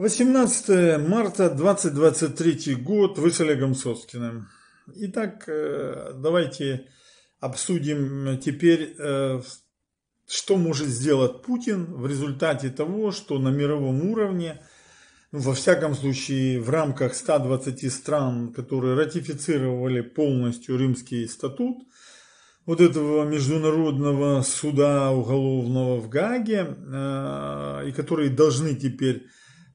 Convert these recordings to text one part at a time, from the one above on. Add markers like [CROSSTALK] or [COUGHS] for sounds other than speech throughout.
18 марта 2023 год, вы с Олегом Соскиным. Итак, э, давайте обсудим теперь, э, что может сделать Путин в результате того, что на мировом уровне, ну, во всяком случае в рамках 120 стран, которые ратифицировали полностью римский статут, вот этого международного суда уголовного в Гаге, э, и которые должны теперь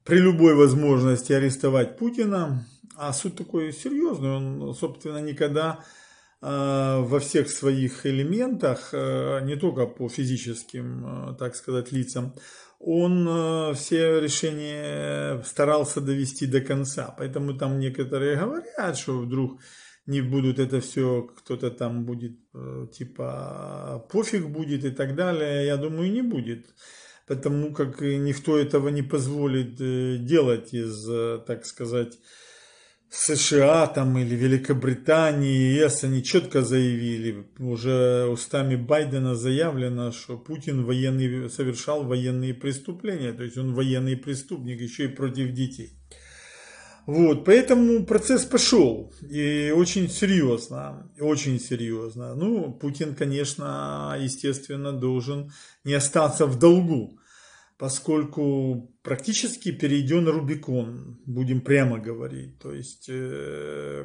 при любой возможности арестовать Путина. А суд такой серьезный, он, собственно, никогда э, во всех своих элементах, э, не только по физическим, э, так сказать, лицам, он все решения старался довести до конца. Поэтому там некоторые говорят, что вдруг не будут это все, кто-то там будет, типа, пофиг будет и так далее. Я думаю, не будет потому как никто этого не позволит э, делать из, э, так сказать, США там или Великобритании, ЕС, они четко заявили, уже устами Байдена заявлено, что Путин военный, совершал военные преступления, то есть он военный преступник еще и против детей. Вот, поэтому процесс пошел, и очень серьезно, очень серьезно. Ну, Путин, конечно, естественно, должен не остаться в долгу, поскольку практически перейден Рубикон, будем прямо говорить. То есть э,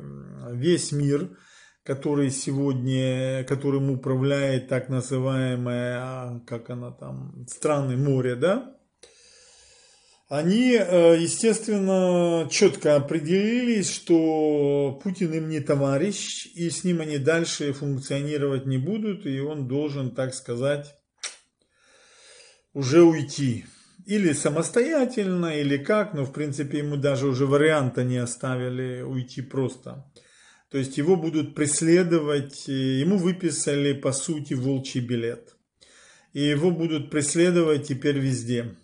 весь мир, который сегодня, которым управляет так называемая, как она там, страны моря, да, они, э, естественно, четко определились, что Путин им не товарищ, и с ним они дальше функционировать не будут, и он должен, так сказать, уже уйти. Или самостоятельно, или как, но в принципе ему даже уже варианта не оставили уйти просто. То есть его будут преследовать, э, ему выписали по сути волчий билет. И его будут преследовать теперь везде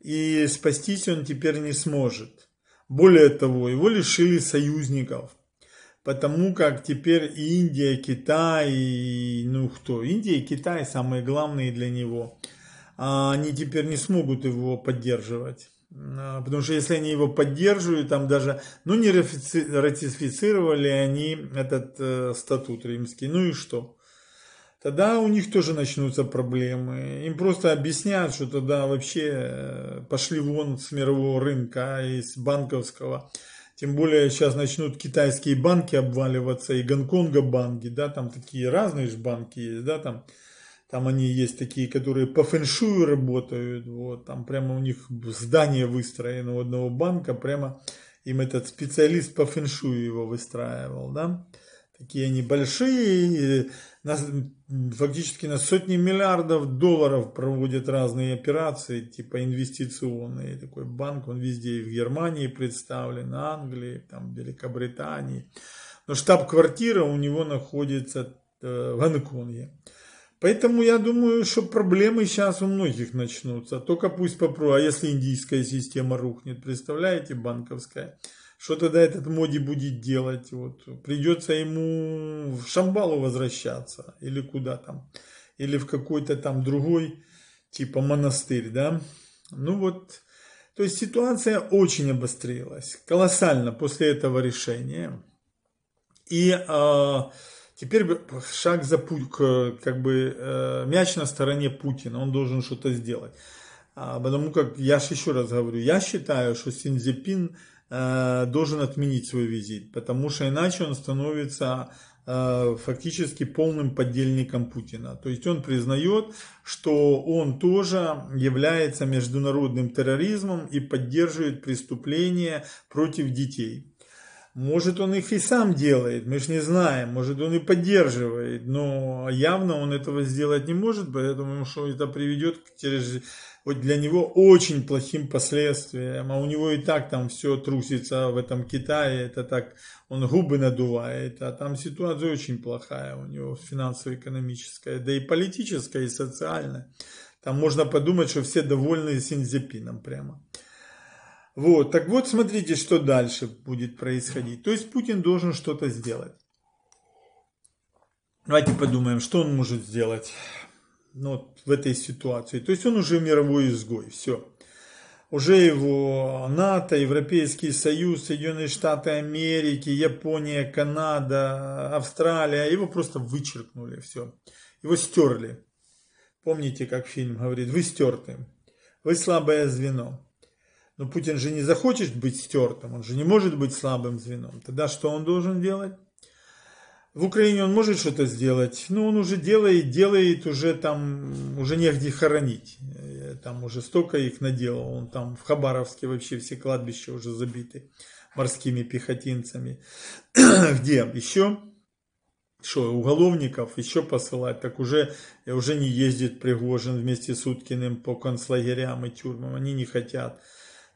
и спастись он теперь не сможет. Более того, его лишили союзников, потому как теперь и Индия, Китай, ну кто, Индия и Китай самые главные для него, а они теперь не смогут его поддерживать. А, потому что если они его поддерживают, там даже, ну не ратифицировали они этот э, статут римский, ну и что? тогда у них тоже начнутся проблемы. Им просто объяснят, что тогда вообще э, пошли вон с мирового рынка и с банковского. Тем более сейчас начнут китайские банки обваливаться и Гонконга банки, да, там такие разные же банки есть, да, там, там они есть такие, которые по фэншую работают, вот, там прямо у них здание выстроено у одного банка, прямо им этот специалист по фэншую его выстраивал, да. Такие они большие, на, фактически на сотни миллиардов долларов проводят разные операции, типа инвестиционные. Такой банк, он везде в Германии представлен, Англии, там, Великобритании. Но штаб-квартира у него находится э, в Гонконге. Поэтому я думаю, что проблемы сейчас у многих начнутся. Только пусть попробуют. А если индийская система рухнет, представляете, банковская? Что тогда этот Моди будет делать? Вот, придется ему в Шамбалу возвращаться или куда там, или в какой-то там другой типа монастырь, да? Ну вот, то есть ситуация очень обострилась, колоссально после этого решения. И э, теперь шаг за путь, как бы э, мяч на стороне Путина, он должен что-то сделать. А, потому как, я же еще раз говорю, я считаю, что Синдзипин Э, должен отменить свой визит, потому что иначе он становится э, фактически полным поддельником Путина. То есть он признает, что он тоже является международным терроризмом и поддерживает преступления против детей. Может, он их и сам делает, мы же не знаем, может, он и поддерживает, но явно он этого сделать не может, потому что это приведет к для него очень плохим последствием, а у него и так там все трусится в этом Китае, это так, он губы надувает, а там ситуация очень плохая у него финансово-экономическая, да и политическая, и социальная. Там можно подумать, что все довольны Синзепином прямо. Вот, так вот смотрите, что дальше будет происходить. То есть Путин должен что-то сделать. Давайте подумаем, что он может сделать. Ну, вот в этой ситуации. То есть он уже мировой изгой, все. Уже его НАТО, Европейский Союз, Соединенные Штаты Америки, Япония, Канада, Австралия, его просто вычеркнули, все. Его стерли. Помните, как фильм говорит, вы стерты, вы слабое звено. Но Путин же не захочет быть стертым, он же не может быть слабым звеном. Тогда что он должен делать? в Украине он может что-то сделать, но он уже делает, делает, уже там, уже негде хоронить. Э, там уже столько их наделал, он там в Хабаровске вообще все кладбища уже забиты морскими пехотинцами. [CLEARS THROAT] Где? Еще что, уголовников еще посылать, так уже, э, уже не ездит Пригожин вместе с Уткиным по концлагерям и тюрьмам, они не хотят.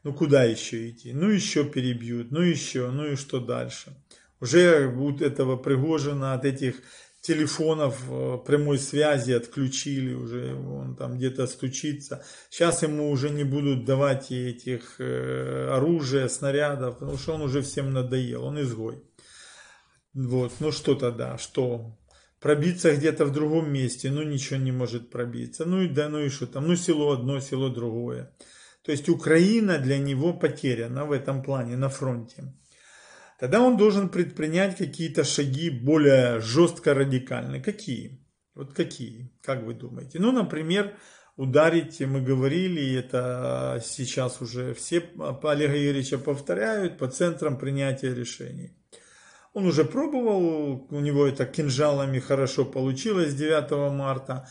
Ну куда еще идти? Ну еще перебьют, ну еще, ну и что дальше? Уже от этого Пригожина, от этих телефонов э, прямой связи отключили уже, он там где-то стучится. Сейчас ему уже не будут давать этих э, оружия, снарядов, потому что он уже всем надоел, он изгой. Вот, ну что тогда, что? Пробиться где-то в другом месте, ну ничего не может пробиться. Ну и да, ну и что там, ну село одно, село другое. То есть Украина для него потеряна в этом плане на фронте тогда он должен предпринять какие-то шаги более жестко радикальные. Какие? Вот какие, как вы думаете? Ну, например, ударить, мы говорили, это сейчас уже все а, Олега Юрьевича повторяют, по центрам принятия решений. Он уже пробовал, у него это кинжалами хорошо получилось 9 марта.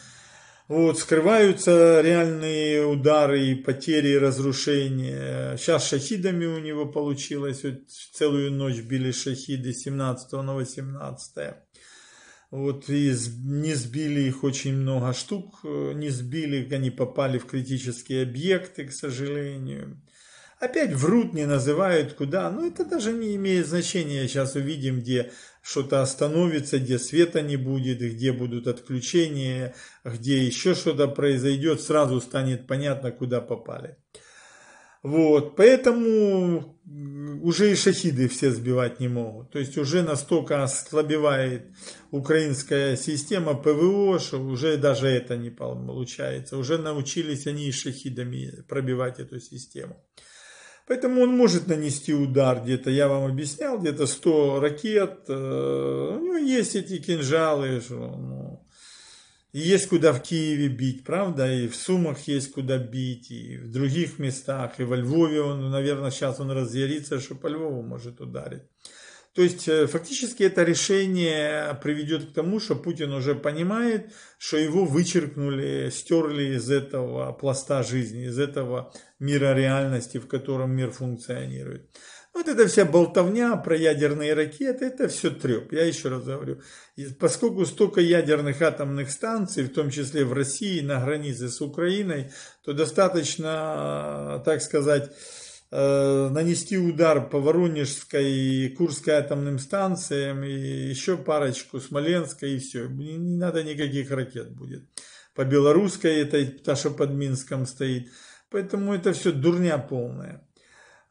Вот, скрываются реальные удары и потери, и разрушения. Сейчас шахидами у него получилось. Вот целую ночь били шахиды 17 на 18. Вот и не сбили их очень много штук. Э, не сбили, они попали в критические объекты, к сожалению. Опять врут, не называют куда, но это даже не имеет значения. Сейчас увидим, где что-то остановится, где света не будет, где будут отключения, где еще что-то произойдет, сразу станет понятно, куда попали. Вот, поэтому уже и шахиды все сбивать не могут. То есть уже настолько ослабевает украинская система ПВО, что уже даже это не получается. Уже научились они и шахидами пробивать эту систему. Поэтому он может нанести удар где-то, я вам объяснял, где-то 100 ракет, э, у ну, него есть эти кинжалы, что, ну, есть куда в Киеве бить, правда, и в Сумах есть куда бить, и в других местах, и во Львове он, наверное, сейчас он разъярится, что по Львову может ударить. То есть э, фактически это решение приведет к тому, что Путин уже понимает, что его вычеркнули, стерли из этого пласта жизни, из этого мира реальности, в котором мир функционирует. Вот эта вся болтовня про ядерные ракеты, это все треп. Я еще раз говорю, поскольку столько ядерных атомных станций, в том числе в России, на границе с Украиной, то достаточно, э, так сказать, Э, нанести удар по Воронежской и Курской атомным станциям и еще парочку Смоленской и все. Не, не надо никаких ракет будет. По белорусской этой, та, что под Минском стоит. Поэтому это все дурня полная.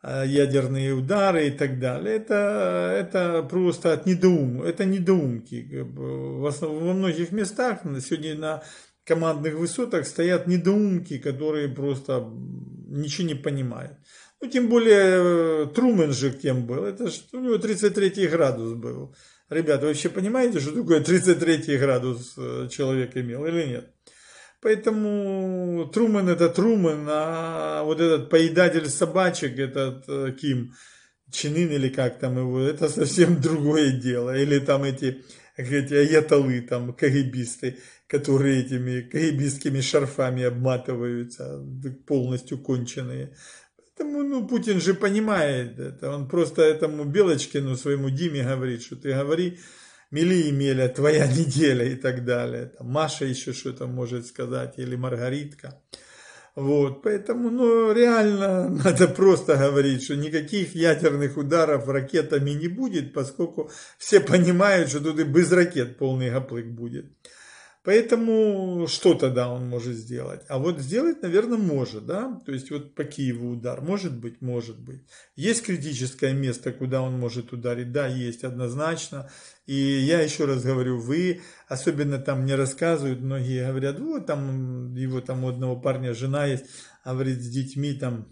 Э, ядерные удары и так далее. Это, это просто от недоум, это недоумки. В основном, во многих местах сегодня на командных высотах стоят недоумки, которые просто ничего не понимают. Ну, тем более э, Трумен же кем был. Это же у него 33 градус был. Ребята, вообще понимаете, что такое 33 градус э, человек имел или нет? Поэтому Трумен это Трумен, а вот этот поедатель собачек, этот э, Ким, Чинин или как там его, это совсем [LAUGHS] другое дело. Или там эти, эти аяталы, там, кагибисты, которые этими кагибистскими шарфами обматываются, полностью конченые. Поэтому, ну, Путин же понимает это. Он просто этому Белочкину, своему Диме говорит, что ты говори, мели Емеля, твоя неделя и так далее. Там Маша еще что-то может сказать, или Маргаритка. Вот, поэтому, ну, реально [LAUGHS] надо просто говорить, что никаких ядерных ударов ракетами не будет, поскольку все понимают, что тут и без ракет полный гоплык будет. Поэтому что тогда он может сделать? А вот сделать, наверное, может, да? То есть вот по Киеву удар. Может быть, может быть. Есть критическое место, куда он может ударить? Да, есть, однозначно. И я еще раз говорю, вы, особенно там мне рассказывают, многие говорят, вот там его там у одного парня жена есть, а говорит, с детьми там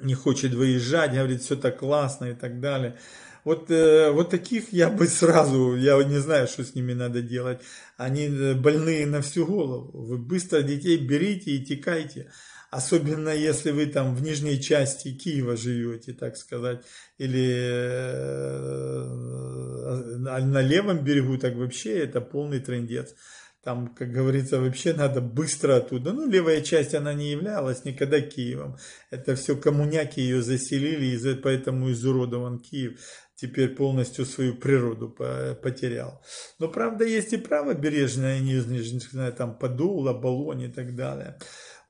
не хочет выезжать, говорит, все так классно и так далее. Вот, э, вот таких я бы сразу, я не знаю, что с ними надо делать. Они э, больные на всю голову. Вы быстро детей берите и текайте. Особенно если вы там в нижней части Киева живете, так сказать, или э, на левом берегу, так вообще это полный трендец там, как говорится, вообще надо быстро оттуда. Ну, левая часть, она не являлась никогда Киевом. Это все коммуняки ее заселили, и поэтому изуродован Киев теперь полностью свою природу потерял. Но правда есть и правобережная нижняя, там Подула, Болонь и так далее.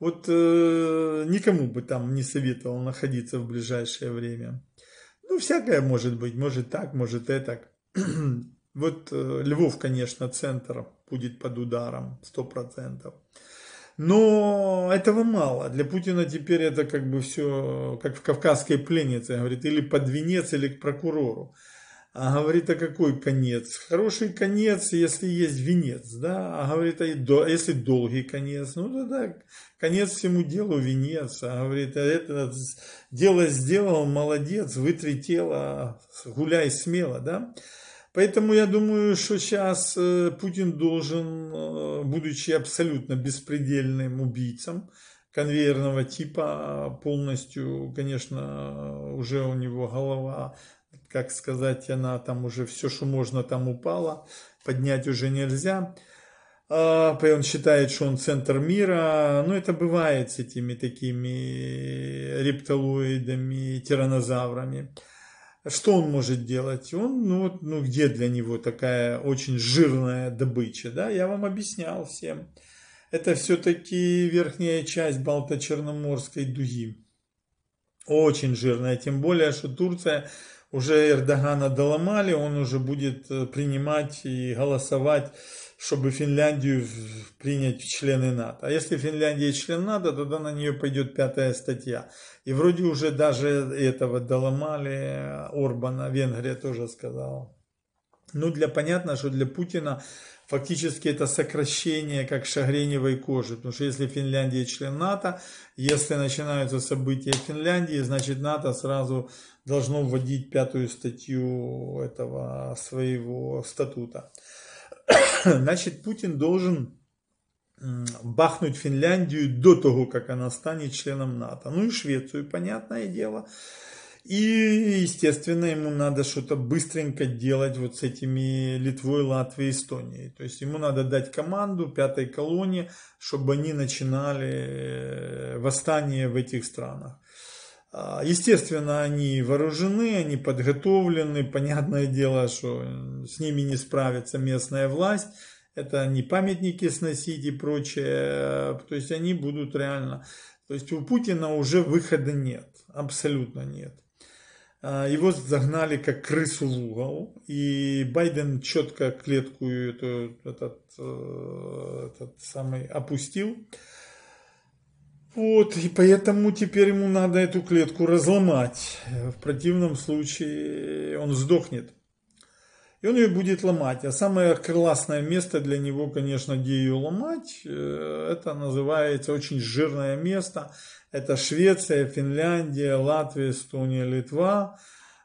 Вот э, никому бы там не советовал находиться в ближайшее время. Ну, всякое может быть, может так, может и так. [CLEARS THROAT] вот э, Львов, конечно, центр будет под ударом, сто процентов. Но этого мало. Для Путина теперь это как бы все, э, как в «Кавказской пленнице», говорит, или под венец, или к прокурору. А говорит, а какой конец? Хороший конец, если есть венец, да? А говорит, а, а если долгий конец? Ну, да, конец всему делу венец. А говорит, а это дело сделал, молодец, вытри тело, гуляй смело, да? Поэтому я думаю, что сейчас э, Путин должен, э, будучи абсолютно беспредельным убийцем конвейерного типа, полностью, конечно, уже у него голова, как сказать, она там уже все, что можно, там упала, поднять уже нельзя. А, он считает, что он центр мира. Но ну, это бывает с этими такими рептилоидами, тиранозаврами что он может делать? Он, ну, ну где для него такая очень жирная добыча, да? Я вам объяснял всем. Это все-таки верхняя часть Балто-Черноморской дуги. Очень жирная, тем более, что Турция уже Эрдогана доломали, он уже будет э, принимать и голосовать чтобы Финляндию принять в члены НАТО. А если Финляндия член НАТО, тогда на нее пойдет пятая статья. И вроде уже даже этого доломали Орбана, Венгрия тоже сказала. Ну, для понятно, что для Путина фактически это сокращение как шагреневой кожи. Потому что если Финляндия член НАТО, если начинаются события в Финляндии, значит НАТО сразу должно вводить пятую статью этого своего статута. [COUGHS] Значит, Путин должен бахнуть Финляндию до того, как она станет членом НАТО. Ну и Швецию, понятное дело. И, естественно, ему надо что-то быстренько делать вот с этими Литвой, Латвией, Эстонией. То есть ему надо дать команду пятой колонии, чтобы они начинали э, восстание в этих странах. А, естественно, они вооружены, они подготовлены. Понятное дело, что с ними не справится местная власть. Это не памятники сносить и прочее. То есть они будут реально... То есть у Путина уже выхода нет. Абсолютно нет. А, его загнали как крысу в угол. И Байден четко клетку эту, этот, э, этот самый опустил. Вот, и поэтому теперь ему надо эту клетку разломать. В противном случае он сдохнет. И он ее будет ломать. А самое классное место для него, конечно, где ее ломать, э, это называется очень жирное место. Это Швеция, Финляндия, Латвия, Эстония, Литва.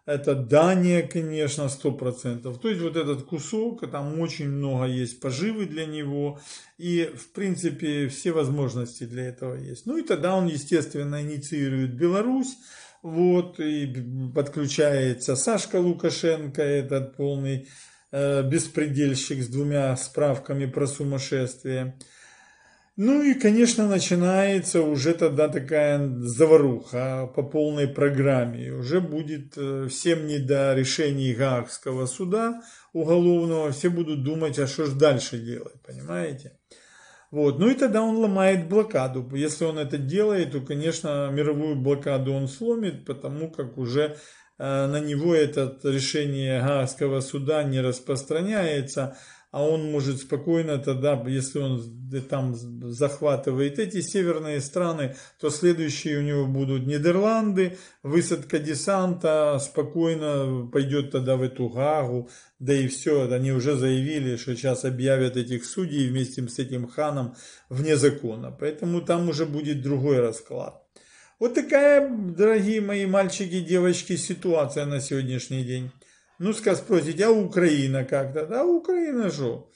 Это Дания, конечно, 100%. То есть вот этот кусок, там очень много есть поживы для него. И, в принципе, все возможности для этого есть. Ну и тогда он, естественно, инициирует Беларусь. Вот, и подключается Сашка Лукашенко, этот полный э, беспредельщик с двумя справками про сумасшествие. Ну и, конечно, начинается уже тогда такая заваруха по полной программе. Уже будет э, всем не до решений Гаагского суда уголовного, все будут думать, а что же дальше делать, понимаете? Вот. Ну и тогда он ломает блокаду. Если он это делает, то, конечно, мировую блокаду он сломит, потому как уже э, на него это решение Гаагского суда не распространяется а он может спокойно тогда, если он там захватывает эти северные страны, то следующие у него будут Нидерланды, высадка десанта спокойно пойдет тогда в эту Гагу, да и все, они уже заявили, что сейчас объявят этих судей вместе с этим ханом вне закона, поэтому там уже будет другой расклад. Вот такая, дорогие мои мальчики и девочки, ситуация на сегодняшний день. Ну, спросить, а Украина как-то? Да, Украина что?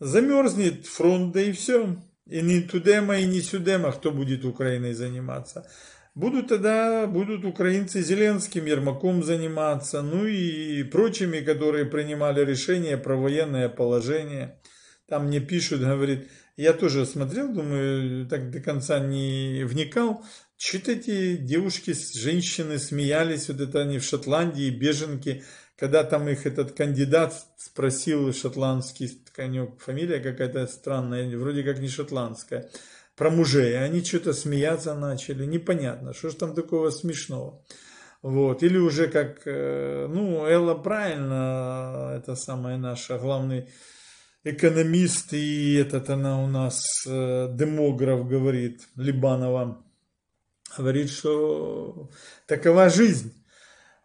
Замерзнет фронт, да и все. И не тудема, и не сюдема, кто будет Украиной заниматься. Будут тогда, будут украинцы Зеленским, Ермаком заниматься, ну и прочими, которые принимали решение про военное положение. Там мне пишут, говорит, я тоже смотрел, думаю, так до конца не вникал. Чуть эти девушки, женщины смеялись, вот это они в Шотландии, беженки, когда там их этот кандидат спросил, шотландский конек, фамилия какая-то странная, вроде как не шотландская, про мужей, они что-то смеяться начали, непонятно, что же там такого смешного. Вот, или уже как, э, ну, Элла правильно, это самая наша главный экономист, и этот она у нас э, демограф говорит, Либанова, говорит, что такова жизнь.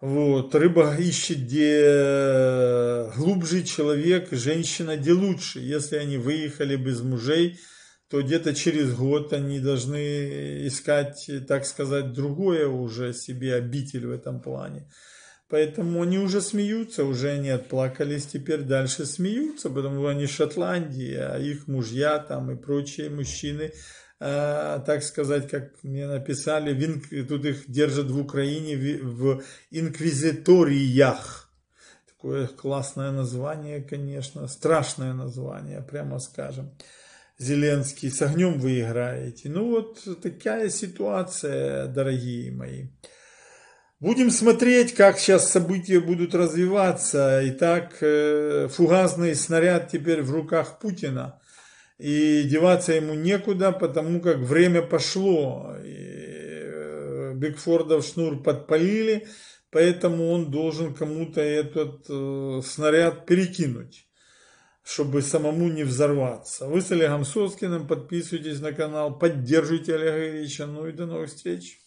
Вот, рыба ищет, где э, глубже человек, женщина, где лучше. Если они выехали без мужей, то где-то через год они должны искать, так сказать, другое уже себе обитель в этом плане. Поэтому они уже смеются, уже они отплакались, теперь дальше смеются, потому что они Шотландия, а их мужья там и прочие мужчины, а, так сказать, как мне написали, в, тут их держат в Украине в инквизиториях такое классное название, конечно, страшное название, прямо скажем. Зеленский, с огнем вы играете. Ну вот такая ситуация, дорогие мои. Будем смотреть, как сейчас события будут развиваться. Итак, э, фугасный снаряд теперь в руках Путина и деваться ему некуда, потому как время пошло. И э, Бигфордов шнур подпалили, поэтому он должен кому-то этот э, снаряд перекинуть чтобы самому не взорваться. Вы с Олегом Соскиным подписывайтесь на канал, поддерживайте Олега Ильича. Ну и до новых встреч.